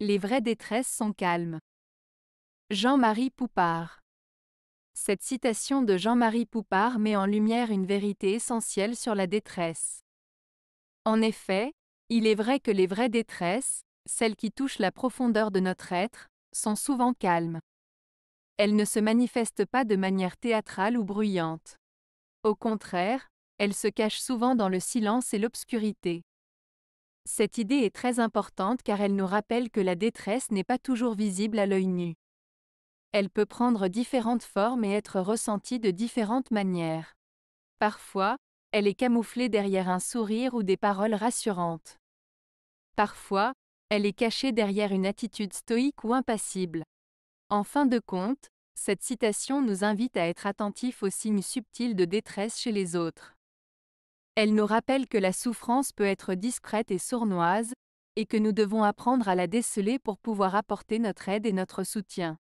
Les vraies détresses sont calmes. Jean-Marie Poupard. Cette citation de Jean-Marie Poupard met en lumière une vérité essentielle sur la détresse. En effet, il est vrai que les vraies détresses, celles qui touchent la profondeur de notre être, sont souvent calmes. Elles ne se manifestent pas de manière théâtrale ou bruyante. Au contraire, elles se cachent souvent dans le silence et l'obscurité. Cette idée est très importante car elle nous rappelle que la détresse n'est pas toujours visible à l'œil nu. Elle peut prendre différentes formes et être ressentie de différentes manières. Parfois, elle est camouflée derrière un sourire ou des paroles rassurantes. Parfois, elle est cachée derrière une attitude stoïque ou impassible. En fin de compte, cette citation nous invite à être attentifs aux signes subtils de détresse chez les autres. Elle nous rappelle que la souffrance peut être discrète et sournoise, et que nous devons apprendre à la déceler pour pouvoir apporter notre aide et notre soutien.